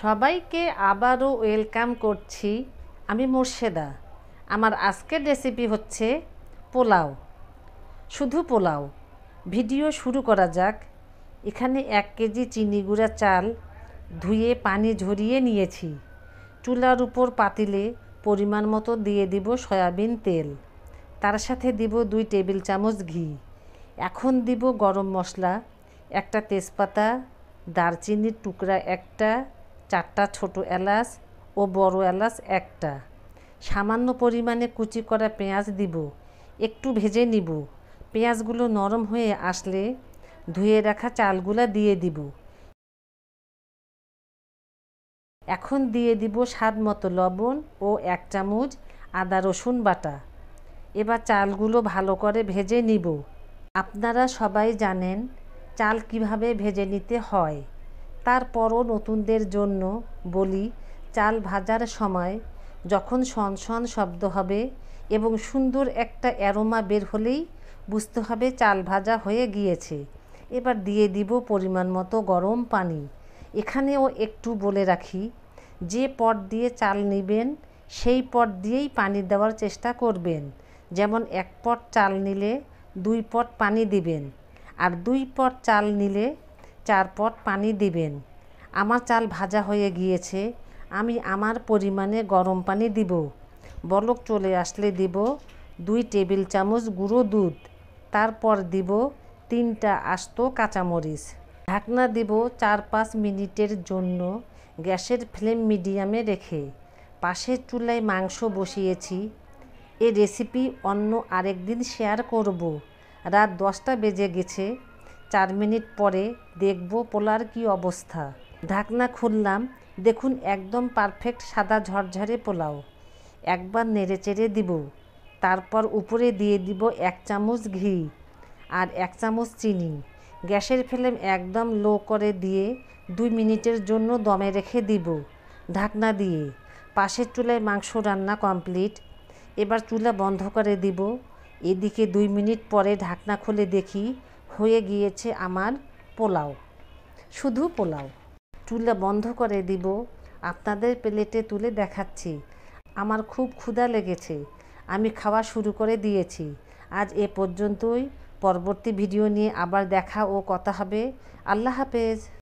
সবাইকে আবারও ওয়েলকাম করছি আমি মুর্শেদা আমার আজকের রেসিপি হচ্ছে পোলাও শুধু পোলাও ভিডিও শুরু করা যাক এখানে এক কেজি চিনি গুঁড়া চাল ধুয়ে পানি ঝরিয়ে নিয়েছি চুলার উপর পাতিলে পরিমাণ মতো দিয়ে দিব সয়াবিন তেল তার সাথে দিব দুই টেবিল চামচ ঘি এখন দিব গরম মশলা একটা তেজপাতা দারচিনির টুকরা একটা চারটা ছোট এলাচ ও বড় এলাচ একটা সামান্য পরিমাণে কুচি করা পেঁয়াজ দিব একটু ভেজে নিব পেঁয়াজগুলো নরম হয়ে আসলে ধুয়ে রাখা চালগুলা দিয়ে দিব এখন দিয়ে দিব স্বাদ মতো লবণ ও এক চামচ আদা রসুন বাটা এবার চালগুলো ভালো করে ভেজে নিব আপনারা সবাই জানেন চাল কিভাবে ভেজে নিতে হয় তারপরও নতুনদের জন্য বলি চাল ভাজার সময় যখন সনসন শব্দ হবে এবং সুন্দর একটা অ্যারোমা বের হলেই বুঝতে হবে চাল ভাজা হয়ে গিয়েছে এবার দিয়ে দিব পরিমাণ মতো গরম পানি এখানেও একটু বলে রাখি যে পট দিয়ে চাল নেবেন সেই পট দিয়েই পানি দেওয়ার চেষ্টা করবেন যেমন এক পট চাল নিলে দুই পট পানি দিবেন আর দুই পট চাল নিলে চার পট পানি দিবেন আমার চাল ভাজা হয়ে গিয়েছে আমি আমার পরিমাণে গরম পানি দিব বলক চলে আসলে দিব দুই টেবিল চামচ গুঁড়ো দুধ তারপর দিব তিনটা আস্ত কাঁচামরিচ ঢাকনা দিব চার পাঁচ মিনিটের জন্য গ্যাসের ফ্লেম মিডিয়ামে রেখে পাশের চুলায় মাংস বসিয়েছি এ রেসিপি অন্য আরেক দিন শেয়ার করব রাত দশটা বেজে গেছে চার মিনিট পরে দেখব পোলার কি অবস্থা ঢাকনা খুললাম দেখুন একদম পারফেক্ট সাদা ঝরঝরে পোলাও একবার নেড়ে চেড়ে দিব তারপর উপরে দিয়ে দিব এক চামচ ঘি আর এক চামচ চিনি গ্যাসের ফ্লেম একদম লো করে দিয়ে দুই মিনিটের জন্য দমে রেখে দিব ঢাকনা দিয়ে পাশের চুলায় মাংস রান্না কমপ্লিট এবার চুলা বন্ধ করে দিব এদিকে দুই মিনিট পরে ঢাকনা খুলে দেখি হয়ে গিয়েছে আমার পোলাও শুধু পোলাও চুলা বন্ধ করে দিব আপনাদের প্লেটে তুলে দেখাচ্ছি আমার খুব ক্ষুধা লেগেছে আমি খাওয়া শুরু করে দিয়েছি আজ এ পর্যন্তই পরবর্তী ভিডিও নিয়ে আবার দেখা ও কথা হবে আল্লাহ হাফেজ